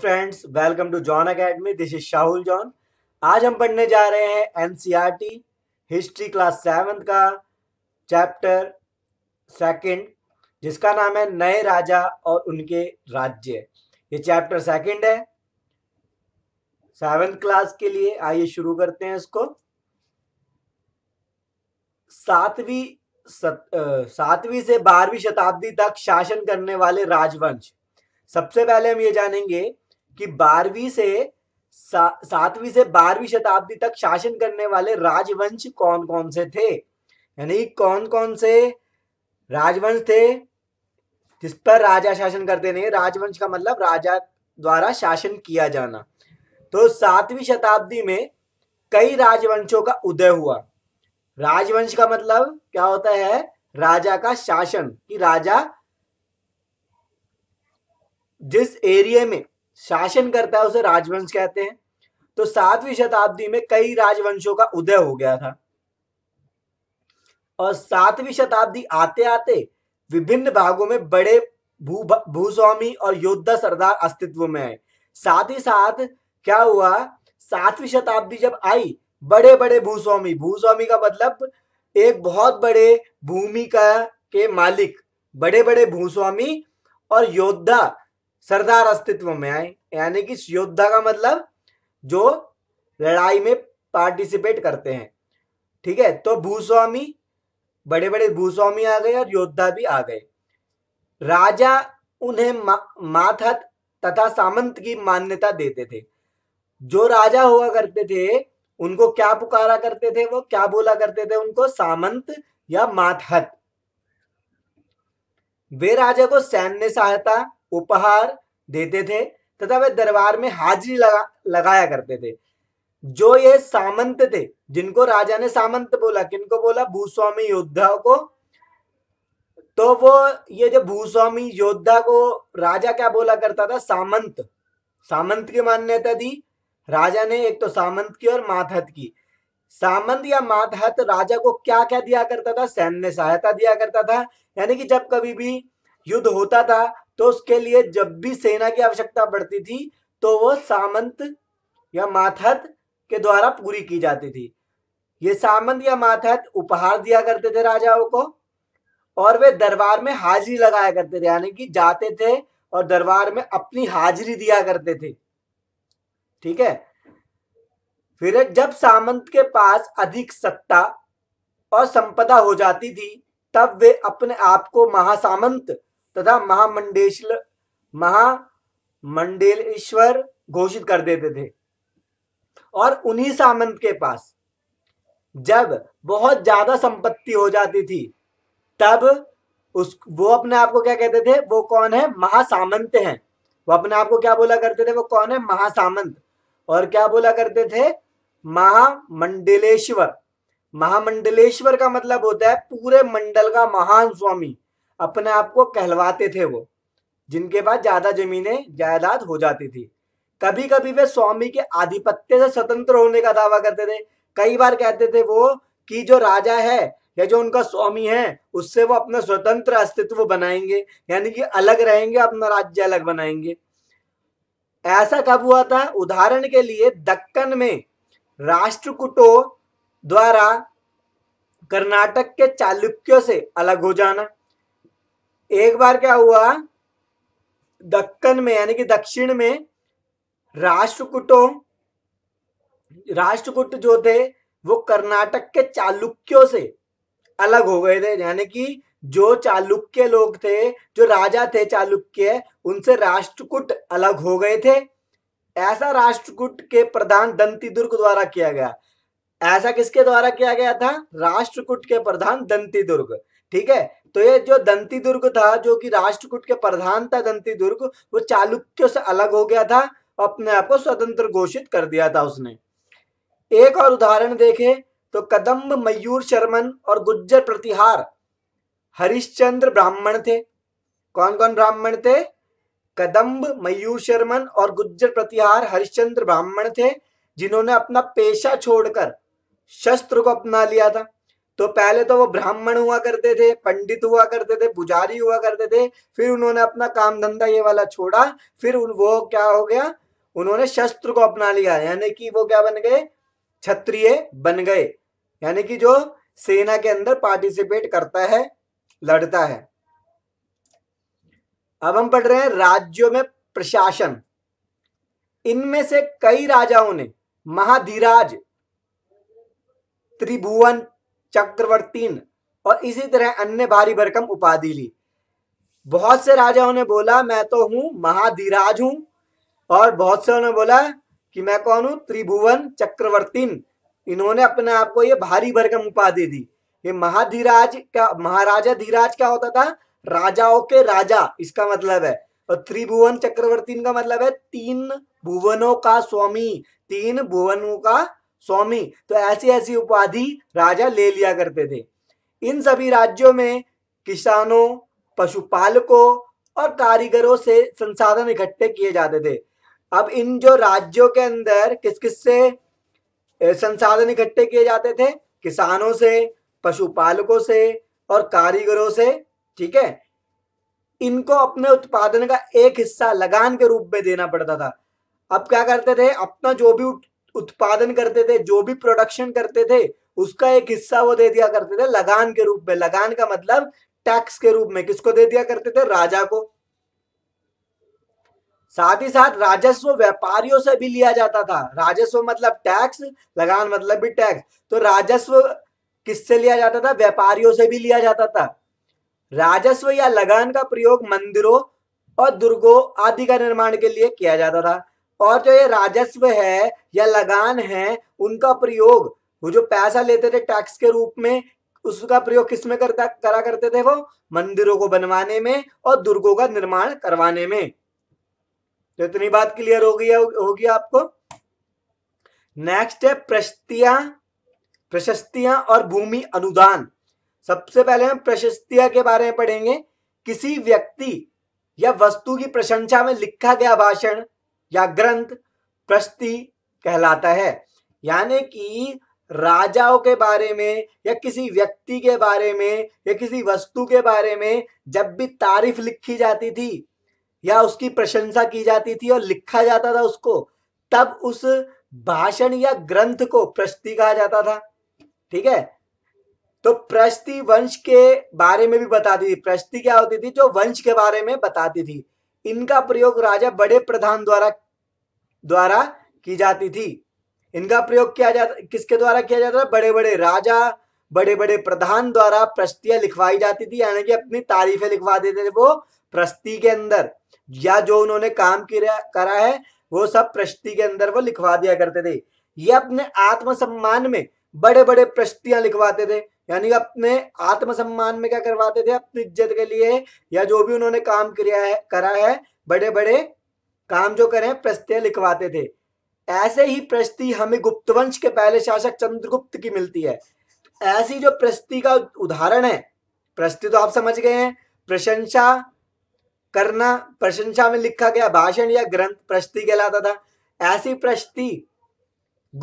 friends welcome to John academy this is Shahul John आज हम पढ़ने जा रहे हैं एनसीईआरटी हिस्ट्री क्लास सेवन का चैप्टर सेकंड जिसका नाम है नए राजा और उनके राज्य ये चैप्टर सेकंड है सेवन क्लास के लिए आइए शुरू करते हैं इसको सातवीं सातवीं से बारहवीं शताब्दी तक शासन करने वाले राजवंश सबसे पहले हम ये जानेंगे कि बारहवीं से सा, सातवीं से बारहवीं शताब्दी तक शासन करने वाले राजवंश कौन कौन से थे यानी कौन कौन से राजवंश थे जिस पर राजा शासन करते नहीं राजवंश का मतलब राजा द्वारा शासन किया जाना तो सातवीं शताब्दी में कई राजवंशों का उदय हुआ राजवंश का मतलब क्या होता है राजा का शासन कि राजा जिस एरिया में शासन करता है उसे राजवंश कहते हैं तो सातवीं शताब्दी में कई राजवंशों का उदय हो गया था और सातवीं शताब्दी आते आते विभिन्न भागों में बड़े भू भूस्वामी और योद्धा सरदार अस्तित्व में आए साथ ही साथ क्या हुआ सातवीं शताब्दी जब आई बड़े बड़े भूस्वामी भूस्वामी का मतलब एक बहुत बड़े भूमि का के मालिक बड़े बड़े भूस्वामी और योद्धा सरदार अस्तित्व में आए यानी कि योद्धा का मतलब जो लड़ाई में पार्टिसिपेट करते हैं ठीक है तो भूस्वामी बड़े बड़े भूस्वामी आ गए और योद्धा भी आ गए राजा उन्हें मा, माथत तथा सामंत की मान्यता देते थे जो राजा हुआ करते थे उनको क्या पुकारा करते थे वो क्या बोला करते थे उनको सामंत या माथहत वे राजा को सैन्य सहायता उपहार देते थे तथा वे दरबार में हाजिरी लगा लगाया करते थे जो ये सामंत थे जिनको राजा ने सामंत बोला किनको बोला भूस्वामी योद्धा को तो वो ये जो भूस्वामी योद्धा को राजा क्या बोला करता था सामंत सामंत की मान्यता दी राजा ने एक तो सामंत की और मातहत की सामंत या मातहत राजा को क्या क्या दिया करता था सैन्य सहायता दिया करता था यानी कि जब कभी भी युद्ध होता था तो उसके लिए जब भी सेना की आवश्यकता पड़ती थी तो वो सामंत या माथहत के द्वारा पूरी की जाती थी ये सामंत या माथहत उपहार दिया करते थे राजाओं को और वे दरबार में हाजिरी लगाया करते थे यानी कि जाते थे और दरबार में अपनी हाजिरी दिया करते थे ठीक है फिर जब सामंत के पास अधिक सत्ता और संपदा हो जाती थी तब वे अपने आप को महासामंत तथा महामंडेश महामंडेलेश्वर घोषित कर देते थे और उन्हीं सामंत के पास जब बहुत ज्यादा संपत्ति हो जाती थी तब उस वो अपने आप को क्या कहते थे वो कौन है महासामंत है वो अपने आप को क्या बोला करते थे वो कौन है महासामंत और क्या बोला करते थे महामंडलेश्वर महामंडलेश्वर का मतलब होता है पूरे मंडल का महान स्वामी अपने आप को कहलवाते थे वो जिनके पास ज्यादा जमीनें जायदाद हो जाती थी कभी कभी वे स्वामी के आधिपत्य से स्वतंत्र होने का दावा करते थे कई बार कहते थे वो कि जो राजा है या जो उनका स्वामी है उससे वो अपना स्वतंत्र अस्तित्व बनाएंगे यानी कि अलग रहेंगे अपना राज्य अलग बनाएंगे ऐसा कब हुआ था उदाहरण के लिए दक्कन में राष्ट्रकुटो द्वारा कर्नाटक के चालुक्यों से अलग हो जाना एक बार क्या हुआ दक्कन में यानी कि दक्षिण में राष्ट्रकूटों राष्ट्रकूट जो थे वो कर्नाटक के चालुक्यों से अलग हो गए थे यानी कि जो चालुक्य लोग थे जो राजा थे चालुक्य उनसे राष्ट्रकूट अलग हो गए थे ऐसा राष्ट्रकूट के प्रधान दंती दुर्ग द्वारा किया गया ऐसा किसके द्वारा किया गया था राष्ट्रकूट के प्रधान दंती दुर्ग ठीक है तो ये जो दंती दुर्ग था जो कि राष्ट्रकूट के प्रधान था दंती दुर्ग वो चालुक्यों से अलग हो गया था अपने आप को स्वतंत्र घोषित कर दिया था उसने एक और उदाहरण देखें तो कदम्ब मयूर शर्मन और गुज्जर प्रतिहार हरिश्चंद्र ब्राह्मण थे कौन कौन ब्राह्मण थे कदम्ब मयूर शर्मन और गुज्जर प्रतिहार हरिश्चंद्र ब्राह्मण थे जिन्होंने अपना पेशा छोड़कर शस्त्र को अपना लिया था तो पहले तो वो ब्राह्मण हुआ करते थे पंडित हुआ करते थे पुजारी हुआ करते थे फिर उन्होंने अपना काम धंधा ये वाला छोड़ा फिर उन वो क्या हो गया उन्होंने शस्त्र को अपना लिया यानी कि वो क्या बन गए क्षत्रिय बन गए यानी कि जो सेना के अंदर पार्टिसिपेट करता है लड़ता है अब हम पढ़ रहे हैं राज्यों में प्रशासन इनमें से कई राजाओं ने महाधिराज त्रिभुवन चक्रवर्ती और इसी तरह अन्य भारी भरकम उपाधि ली बहुत से राजाओं ने बोला मैं तो हूं महाधिराज हूं और बहुत से उन्होंने बोला कि मैं कौन हूं त्रिभुवन चक्रवर्ती इन्होंने अपने आप को ये भारी भरकम उपाधि दी ये महाधिराज का महाराजा धीराज क्या होता था राजाओं के राजा इसका मतलब है और त्रिभुवन चक्रवर्ती का मतलब है तीन भुवनों का स्वामी तीन भुवनों का स्वामी तो ऐसी ऐसी उपाधि राजा ले लिया करते थे इन सभी राज्यों में किसानों पशुपालकों और कारीगरों से संसाधन इकट्ठे किए जाते थे अब इन जो राज्यों के अंदर किस किस से संसाधन इकट्ठे किए जाते थे किसानों से पशुपालकों से और कारीगरों से ठीक है इनको अपने उत्पादन का एक हिस्सा लगान के रूप में देना पड़ता था अब क्या करते थे अपना जो भी उत्पादन करते थे जो भी प्रोडक्शन करते थे उसका एक हिस्सा वो दे दिया करते थे लगान के रूप में लगान का मतलब टैक्स के रूप में किसको दे दिया करते थे राजा को साथ ही साथ राजस्व व्यापारियों से भी लिया जाता था राजस्व मतलब टैक्स लगान मतलब भी टैक्स तो राजस्व किससे लिया जाता था व्यापारियों से भी लिया जाता था राजस्व या लगान का प्रयोग मंदिरों और दुर्गों आदि का निर्माण के लिए किया जाता था और जो ये राजस्व है या लगान है उनका प्रयोग वो जो पैसा लेते थे टैक्स के रूप में उसका प्रयोग किस में करता करा करते थे वो मंदिरों को बनवाने में और दुर्गों का निर्माण करवाने में तो इतनी बात क्लियर हो गई होगी आपको नेक्स्ट है प्रशस्तियां प्रशस्तियां और भूमि अनुदान सबसे पहले हम प्रशस्तियां के बारे में पढ़ेंगे किसी व्यक्ति या वस्तु की प्रशंसा में लिखा गया भाषण या ग्रंथ प्रस्ती कहलाता है यानी कि राजाओं के बारे में या किसी व्यक्ति के बारे में या किसी वस्तु के बारे में जब भी तारीफ लिखी जाती थी या उसकी प्रशंसा की जाती थी और लिखा जाता था उसको तब उस भाषण या ग्रंथ को प्रस्ती कहा जाता था ठीक है तो प्रस्ती वंश के बारे में भी बताती थी प्रस्ती क्या होती थी जो वंश के बारे में बताती थी इनका प्रयोग राजा बड़े प्रधान द्वारा द्वारा की जाती थी इनका प्रयोग किया जाता किसके द्वारा किया जाता था बड़े बड़े राजा बड़े बड़े प्रधान द्वारा प्रस्तियां लिखवाई जाती थी यानी कि अपनी तारीफें लिखवा देते थे वो प्रस्ति के अंदर या जो उन्होंने काम करा है वो सब प्रस्ति के अंदर वो लिखवा दिया करते थे ये अपने आत्मसम्मान में बड़े बड़े प्रस्तियां लिखवाते थे यानी अपने आत्मसम्मान में क्या करवाते थे अपनी इज्जत के लिए या जो भी उन्होंने काम किया है करा है बड़े बड़े काम जो करें प्रस्तय लिखवाते थे ऐसे ही प्रस्ति हमें गुप्तवंश के पहले शासक चंद्रगुप्त की मिलती है ऐसी जो प्रस्ति का उदाहरण है प्रस्ति तो आप समझ गए हैं प्रशंसा करना प्रशंसा में लिखा गया भाषण या ग्रंथ प्रस्ति कहलाता था ऐसी प्रस्ति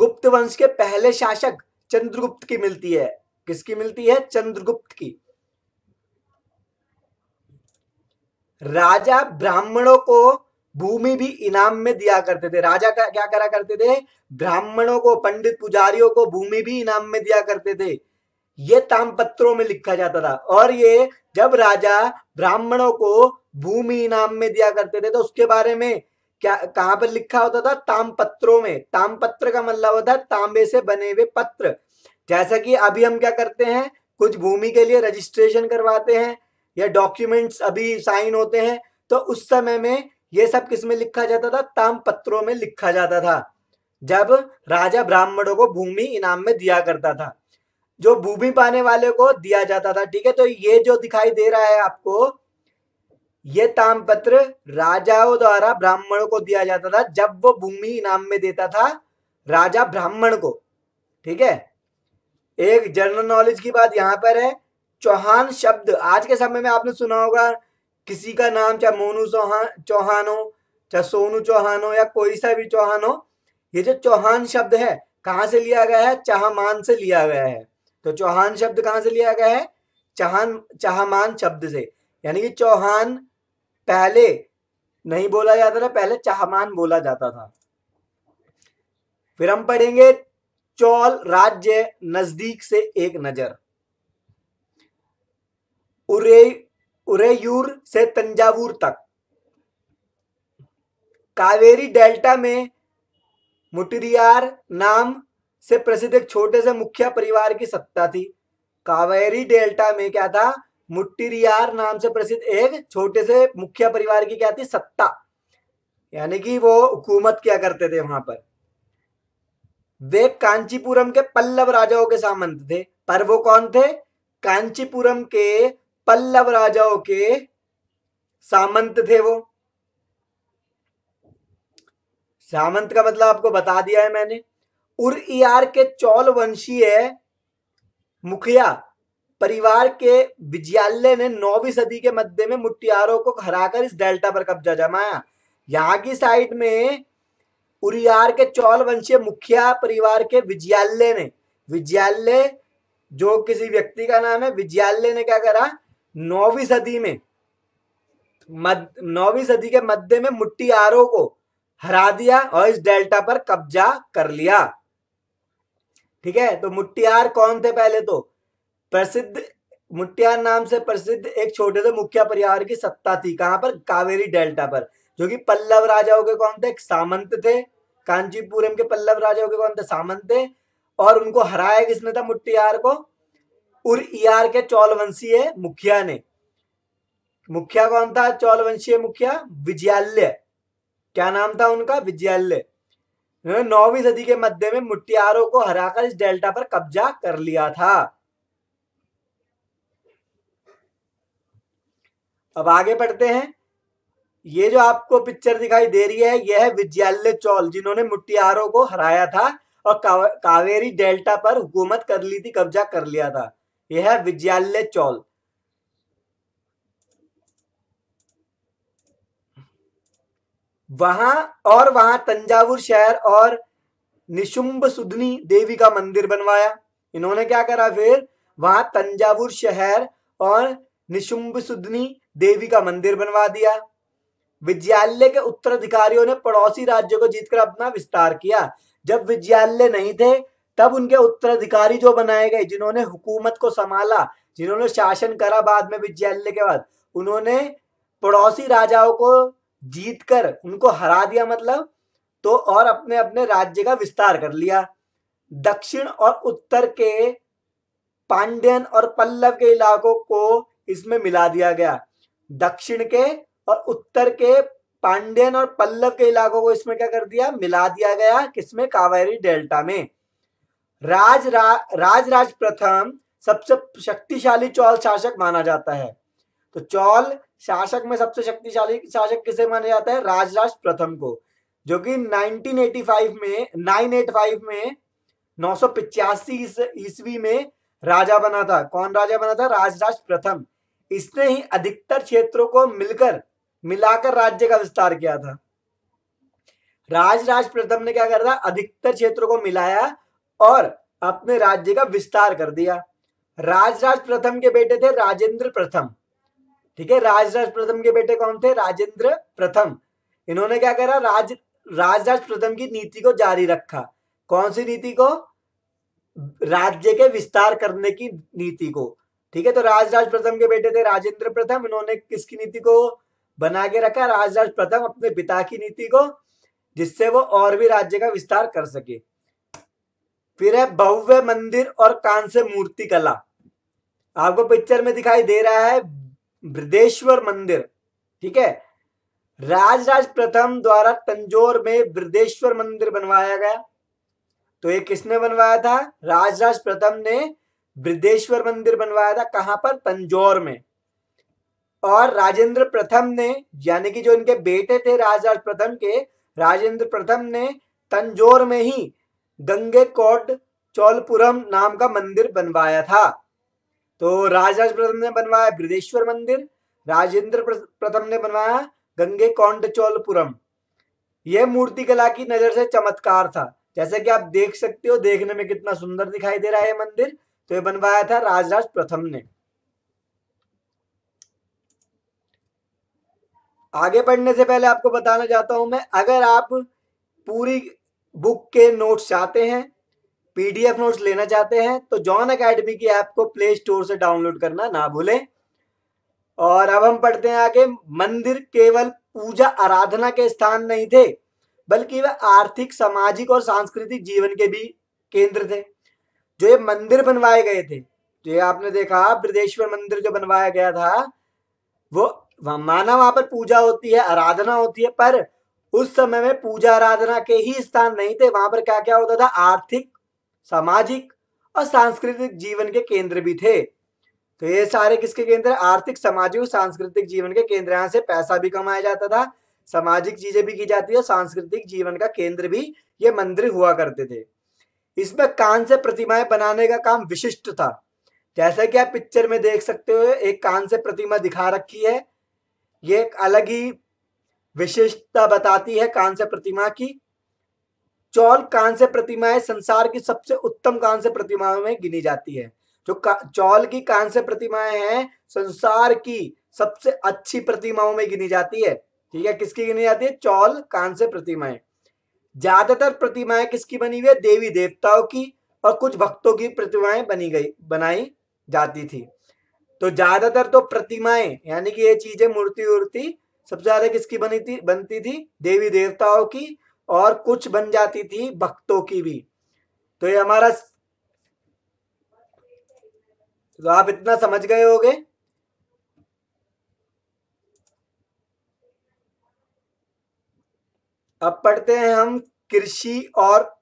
गुप्त वंश के पहले शासक चंद्रगुप्त की मिलती है किसकी मिलती है चंद्रगुप्त की राजा ब्राह्मणों को भूमि भी इनाम में दिया करते थे राजा का क्या करा करते थे ब्राह्मणों को पंडित पुजारियों को भूमि भी इनाम में दिया करते थे ये तामपत्रों में लिखा जाता था और ये जब राजा ब्राह्मणों को भूमि इनाम में दिया करते थे तो उसके बारे में क्या कहां पर लिखा होता था तामपत्रों में तामपत्र का मतलब होता है तांबे से बने हुए पत्र जैसा कि अभी हम क्या करते हैं कुछ भूमि के लिए रजिस्ट्रेशन करवाते हैं या डॉक्यूमेंट्स अभी साइन होते हैं तो उस समय में ये सब किस में लिखा जाता था ताम पत्रों में लिखा जाता था जब राजा ब्राह्मणों को भूमि इनाम में दिया करता था जो भूमि पाने वाले को दिया जाता था ठीक है तो ये जो दिखाई दे रहा है आपको ये तामपत्र राजाओं द्वारा ब्राह्मणों को दिया जाता था जब वो भूमि इनाम में देता था राजा ब्राह्मण को ठीक है एक जनरल नॉलेज की बात यहाँ पर है चौहान शब्द आज के समय में आपने सुना होगा किसी का नाम चाहे मोनू चौहान चौहान हो चाहे सोनू चौहान हो या कोई सा भी चौहान हो ये जो चौहान शब्द है कहाँ से लिया गया है चाहमान से लिया गया है तो चौहान शब्द कहाँ से लिया गया है चाहन चाहमान शब्द से यानी कि चौहान पहले नहीं बोला जाता था पहले चाहमान बोला जाता था फिर हम पढ़ेंगे चौल राज्य नजदीक से एक नजर उरे उरेयूर से तंजावूर तक कावेरी डेल्टा में मुटिरियार नाम से प्रसिद्ध एक छोटे से मुखिया परिवार की सत्ता थी कावेरी डेल्टा में क्या था मुट्टिरियार नाम से प्रसिद्ध एक छोटे से मुखिया परिवार की क्या थी सत्ता यानी कि वो हुकूमत क्या करते थे वहां पर वे कांचीपुरम के पल्लव राजाओं के सामंत थे पर वो कौन थे कांचीपुरम के पल्लव राजाओं के सामंत थे वो सामंत का मतलब आपको बता दिया है मैंने उर इयार के चौल वंशीय मुखिया परिवार के विजयालय ने नौवीं सदी के मध्य में मुटियारों को हराकर इस डेल्टा पर कब्जा जमाया यहां की साइड में उरियार के चौल वंशीय मुखिया परिवार के विद्यालय ने विद्यालय जो किसी व्यक्ति का नाम है विद्यालय ने क्या करा नौवीं सदी में नौवीं सदी के मध्य में आरो को हरा दिया और इस डेल्टा पर कब्जा कर लिया ठीक है तो मुट्टियार कौन थे पहले तो प्रसिद्ध मुट्टियार नाम से प्रसिद्ध एक छोटे से मुखिया परिवार की सत्ता थी कहां पर कावेरी डेल्टा पर जो कि पल्लव राजाओं के कौन थे सामंत थे कांचीपुरम के पल्लव राजाओं के कौन थे सामंत थे और उनको हराया किसने था मुट्टियार को उर के चौलवंशीय मुखिया ने मुखिया कौन था चौलवंशीय मुखिया विजयालय क्या नाम था उनका विजयालय उन्होंने नौवीं सदी के मध्य में मुठियारों को हराकर इस डेल्टा पर कब्जा कर लिया था अब आगे बढ़ते हैं ये जो आपको पिक्चर दिखाई दे रही है यह है विद्यालय चौल जिन्होंने मुटियारों को हराया था और कावेरी डेल्टा पर हुकूमत कर ली थी कब्जा कर लिया था यह है विद्यालय चौल वहां और वहां तंजावुर शहर और निशुंब सुदनी देवी का मंदिर बनवाया इन्होंने क्या करा फिर वहां तंजावुर शहर और निशुंब सुदनी देवी का मंदिर बनवा दिया विद्यालय के उत्तराधिकारियों ने पड़ोसी राज्यों को जीतकर अपना विस्तार किया जब विद्यालय नहीं थे तब उनके उत्तराधिकारी जो बनाए गए जिन्होंने हुकूमत को संभाला जिन्होंने शासन करा बाद में विद्यालय के बाद उन्होंने पड़ोसी राजाओं को जीत कर उनको हरा दिया मतलब तो और अपने अपने राज्य का विस्तार कर लिया दक्षिण और उत्तर के पांड्यन और पल्लव के इलाकों को इसमें मिला दिया गया दक्षिण के और उत्तर के पांडेन और पल्लव के इलाकों को इसमें क्या कर दिया मिला दिया गया किसमें कावेरी डेल्टा में राज रा, राज राज प्रथम सबसे शक्तिशाली चौल शासक माना जाता है तो चौल शासक में सबसे शक्तिशाली शासक किसे माना जाता है राजराज प्रथम को जो कि 1985 में 985 में नौ सौ ईस्वी में राजा बना था कौन राजा बना था राजराज प्रथम इसने ही अधिकतर क्षेत्रों को मिलकर मिलाकर राज्य का विस्तार किया था राज प्रथम ने क्या कर रहा अधिकतर क्षेत्रों को मिलाया और अपने राज्य का विस्तार कर दिया राजराज प्रथम के बेटे थे राजेंद्र प्रथम ठीक है राजराज प्रथम के बेटे कौन थे राजेंद्र प्रथम इन्होंने क्या करा राज राजराज प्रथम की नीति को जारी रखा कौन सी नीति को राज्य के विस्तार करने की नीति को ठीक है तो राजराज प्रथम के बेटे थे राजेंद्र प्रथम इन्होंने किसकी नीति को बना के रखा राजराज प्रथम अपने पिता की नीति को जिससे वो और भी राज्य का विस्तार कर सके फिर है भव्य मंदिर और कांस्य मूर्ति कला आपको पिक्चर में दिखाई दे रहा है बृदेश्वर मंदिर ठीक है राजराज प्रथम द्वारा तंजोर में बृदेश्वर मंदिर बनवाया गया तो ये किसने बनवाया था राजराज प्रथम ने बृदेश्वर मंदिर बनवाया था कहां पर तंजोर में और राजेंद्र प्रथम ने यानी कि जो इनके बेटे थे राजराज प्रथम के राजेंद्र प्रथम ने तंजोर में ही गंगे कोट चौलपुरम नाम का मंदिर बनवाया था तो राजराज प्रथम ने बनवाया बृदेश्वर मंदिर राजेंद्र प्रथम ने बनवाया गंगे कौंड चौलपुरम यह मूर्ति कला की नजर से चमत्कार था जैसे कि आप देख सकते हो देखने में कितना सुंदर दिखाई दे रहा है मंदिर तो ये बनवाया था राजराज प्रथम ने आगे बढ़ने से पहले आपको बताना चाहता हूं मैं अगर आप पूरी बुक के नोट्स चाहते हैं पीडीएफ नोट्स लेना चाहते हैं तो जॉन अकेडमी की ऐप को प्ले स्टोर से डाउनलोड करना ना भूलें और अब हम पढ़ते हैं आगे मंदिर केवल पूजा आराधना के स्थान नहीं थे बल्कि वह आर्थिक सामाजिक और सांस्कृतिक जीवन के भी केंद्र थे जो ये मंदिर बनवाए गए थे जो ये आपने देखा बृदेश्वर मंदिर जो बनवाया गया था वो माना वहां पर पूजा होती है आराधना होती है पर उस समय में पूजा आराधना के ही स्थान नहीं थे वहां पर क्या क्या होता था आर्थिक सामाजिक और सांस्कृतिक जीवन के केंद्र भी थे तो ये सारे किसके केंद्र आर्थिक सामाजिक और सांस्कृतिक जीवन के केंद्र यहाँ से पैसा भी कमाया जाता था सामाजिक चीजें भी की जाती है सांस्कृतिक जीवन का केंद्र भी ये मंदिर हुआ करते थे इसमें कान से प्रतिमाएं बनाने का काम विशिष्ट था जैसा कि आप पिक्चर में देख सकते हो एक कान से प्रतिमा दिखा रखी है ये एक अलग ही विशेषता बताती है कांस्य प्रतिमा की चौल कांस्य प्रतिमाएं संसार की सबसे उत्तम कांस्य प्रतिमाओं में गिनी जाती है जो चौल की कांस्य प्रतिमाएं हैं संसार की सबसे अच्छी प्रतिमाओं में गिनी जाती है ठीक है किसकी गिनी जाती है चौल कांस्य प्रतिमाएं ज्यादातर प्रतिमाएं किसकी बनी हुई है देवी देवताओं की और कुछ भक्तों की प्रतिमाएं बनी गई बनाई जाती थी तो ज्यादातर तो प्रतिमाएं यानी कि ये चीजें मूर्ति वूर्ति सबसे ज्यादा किसकी बनी थी बनती थी देवी देवताओं की और कुछ बन जाती थी भक्तों की भी तो ये हमारा तो आप इतना समझ गए होगे अब पढ़ते हैं हम कृषि और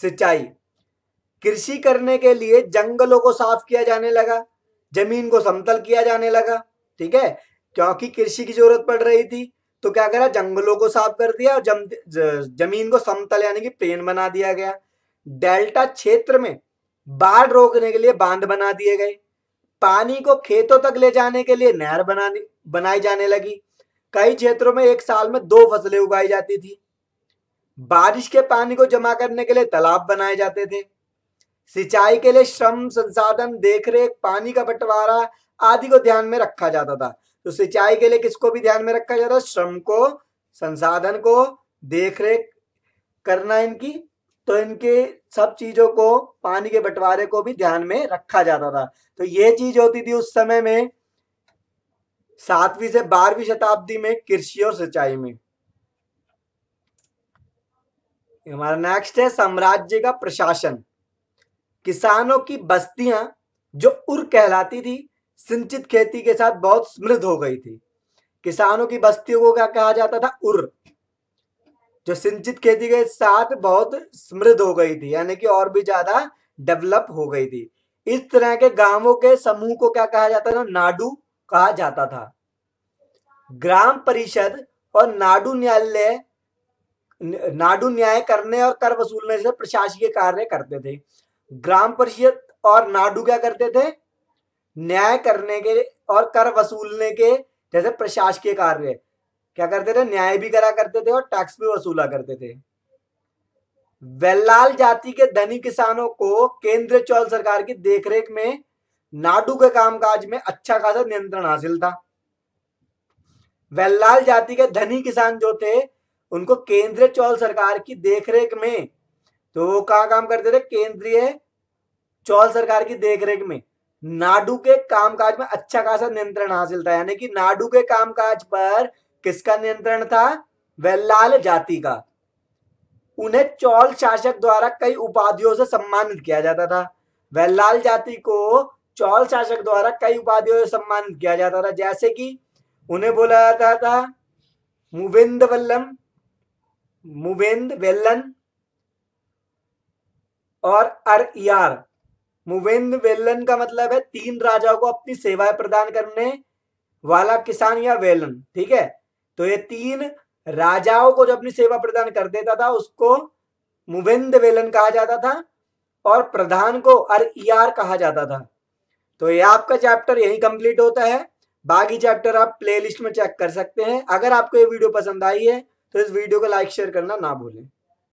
सिंचाई कृषि करने के लिए जंगलों को साफ किया जाने लगा जमीन को समतल किया जाने लगा ठीक है क्योंकि कृषि की जरूरत पड़ रही थी तो क्या करा जंगलों को साफ कर दिया और जम, ज, जमीन को समतल यानी कि प्लेन बना दिया गया डेल्टा क्षेत्र में बाढ़ रोकने के लिए बांध बना दिए गए पानी को खेतों तक ले जाने के लिए नहर बनाने बनाई जाने लगी कई क्षेत्रों में एक साल में दो फसलें उगाई जाती थी बारिश के पानी को जमा करने के लिए तालाब बनाए जाते थे सिंचाई के लिए श्रम संसाधन देखरेख पानी का बंटवारा आदि को ध्यान में रखा जाता था तो सिंचाई के लिए किसको भी ध्यान में रखा जाता श्रम को संसाधन को देखरेख करना इनकी तो इनके सब चीजों को पानी के बंटवारे को भी ध्यान में रखा जाता था तो ये चीज होती थी उस समय में सातवीं से बारहवीं शताब्दी में कृषि और सिंचाई में हमारा नेक्स्ट है साम्राज्य का प्रशासन किसानों की बस्तियां जो उर कहलाती थी सिंचित खेती के साथ बहुत समृद्ध हो गई थी किसानों की बस्तियों को क्या कहा जाता था उर जो सिंचित खेती के साथ बहुत समृद्ध हो गई थी यानी कि और भी ज्यादा डेवलप हो गई थी इस तरह के गांवों के समूह को क्या कहा जाता था नाडू कहा जाता था ग्राम परिषद और नाडू न्यायालय नाडू न्याय करने और कर वसूलने से प्रशासकीय कार्य करते थे ग्राम परिषद और नाडू क्या करते थे न्याय करने के और कर वसूलने के जैसे प्रशासकीय कार्य क्या करते थे न्याय भी करा करते थे और टैक्स भी वसूला करते थे वेल्लाल जाति के धनी किसानों को केंद्र चौल सरकार की देखरेख में नाडू के कामकाज में अच्छा खासा नियंत्रण हासिल था वेल्लाल जाति के धनी किसान जो थे उनको केंद्र चौल सरकार की देखरेख में तो वो कहा काम करते थे केंद्रीय चौल सरकार की देखरेख में नाडू के कामकाज में अच्छा खासा नियंत्रण हासिल था यानी कि नाडू के कामकाज पर किसका नियंत्रण था वेल्लाल जाति का उन्हें चौल शासक द्वारा कई उपाधियों से सम्मानित किया जाता था वेल्लाल जाति को चौल शासक द्वारा कई उपाधियों से सम्मानित किया जाता था जैसे कि उन्हें बोला जाता था मुविंद वल्लम मुविंद वेल्लन और अर यार मुवेंद वेलन का मतलब है तीन राजाओं को अपनी सेवाएं प्रदान करने वाला किसान या वेलन ठीक है तो ये तीन राजाओं को जो अपनी सेवा प्रदान कर देता था उसको मुवेंद वेलन कहा जाता था और प्रधान को अर यार कहा जाता था तो ये आपका चैप्टर यही कंप्लीट होता है बाकी चैप्टर आप प्लेलिस्ट में चेक कर सकते हैं अगर आपको ये वीडियो पसंद आई है तो इस वीडियो को लाइक शेयर करना ना भूलें